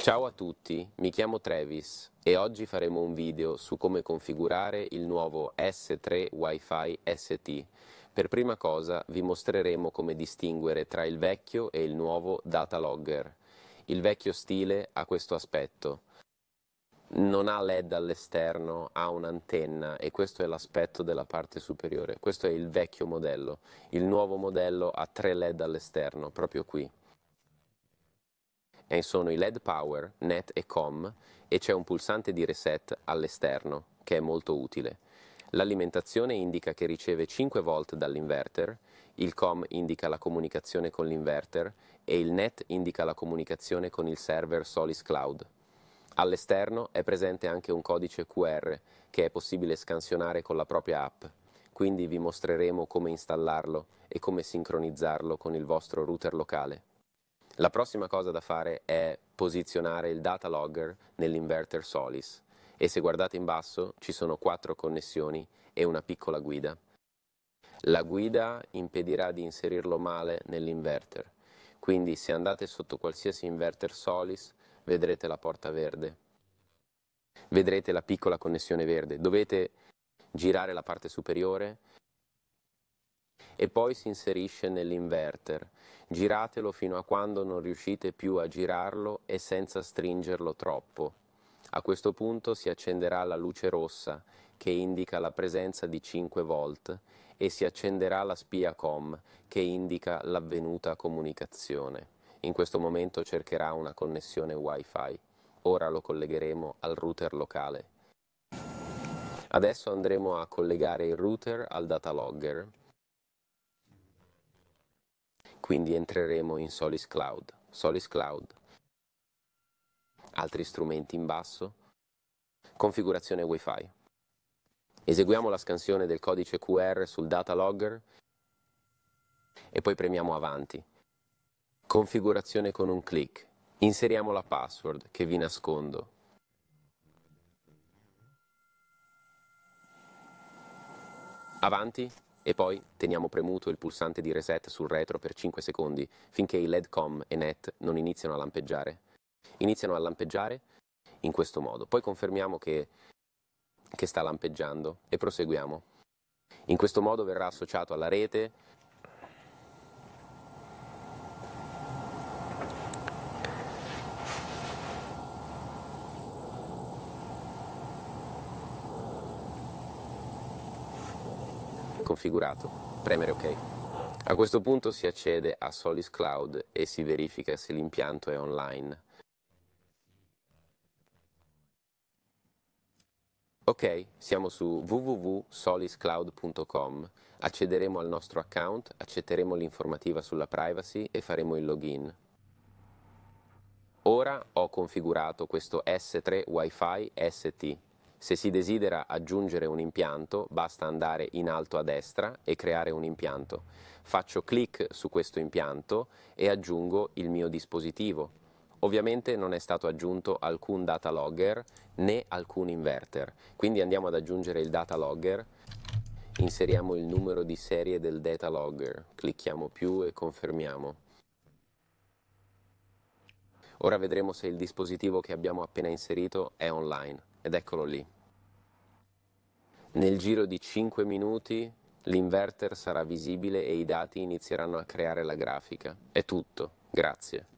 Ciao a tutti, mi chiamo Travis e oggi faremo un video su come configurare il nuovo S3 Wi-Fi ST. Per prima cosa vi mostreremo come distinguere tra il vecchio e il nuovo data logger. Il vecchio stile ha questo aspetto. Non ha LED all'esterno, ha un'antenna e questo è l'aspetto della parte superiore. Questo è il vecchio modello. Il nuovo modello ha tre LED all'esterno, proprio qui e sono i LED Power, Net e Com e c'è un pulsante di reset all'esterno che è molto utile. L'alimentazione indica che riceve 5 volt dall'inverter, il COM indica la comunicazione con l'inverter e il NET indica la comunicazione con il server Solis Cloud. All'esterno è presente anche un codice QR che è possibile scansionare con la propria app, quindi vi mostreremo come installarlo e come sincronizzarlo con il vostro router locale. La prossima cosa da fare è posizionare il data logger nell'inverter Solis e se guardate in basso ci sono quattro connessioni e una piccola guida. La guida impedirà di inserirlo male nell'inverter, quindi se andate sotto qualsiasi inverter Solis vedrete la porta verde, vedrete la piccola connessione verde. Dovete girare la parte superiore e poi si inserisce nell'inverter. Giratelo fino a quando non riuscite più a girarlo e senza stringerlo troppo. A questo punto si accenderà la luce rossa che indica la presenza di 5 volt e si accenderà la spia COM che indica l'avvenuta comunicazione. In questo momento cercherà una connessione Wi-Fi. Ora lo collegheremo al router locale. Adesso andremo a collegare il router al data logger quindi entreremo in Solis Cloud, Solis Cloud, altri strumenti in basso, configurazione Wi-Fi. Eseguiamo la scansione del codice QR sul data logger e poi premiamo avanti. Configurazione con un clic. Inseriamo la password che vi nascondo. Avanti e poi teniamo premuto il pulsante di reset sul retro per 5 secondi finché i LED COM e NET non iniziano a lampeggiare. Iniziano a lampeggiare in questo modo, poi confermiamo che, che sta lampeggiando e proseguiamo. In questo modo verrà associato alla rete configurato. Premere OK. A questo punto si accede a Solis Cloud e si verifica se l'impianto è online. Ok, siamo su www.soliscloud.com, accederemo al nostro account, accetteremo l'informativa sulla privacy e faremo il login. Ora ho configurato questo S3 WiFi ST se si desidera aggiungere un impianto, basta andare in alto a destra e creare un impianto. Faccio clic su questo impianto e aggiungo il mio dispositivo. Ovviamente non è stato aggiunto alcun data logger né alcun inverter, quindi andiamo ad aggiungere il data logger, inseriamo il numero di serie del data logger, clicchiamo più e confermiamo. Ora vedremo se il dispositivo che abbiamo appena inserito è online ed eccolo lì. Nel giro di 5 minuti l'inverter sarà visibile e i dati inizieranno a creare la grafica. È tutto, grazie.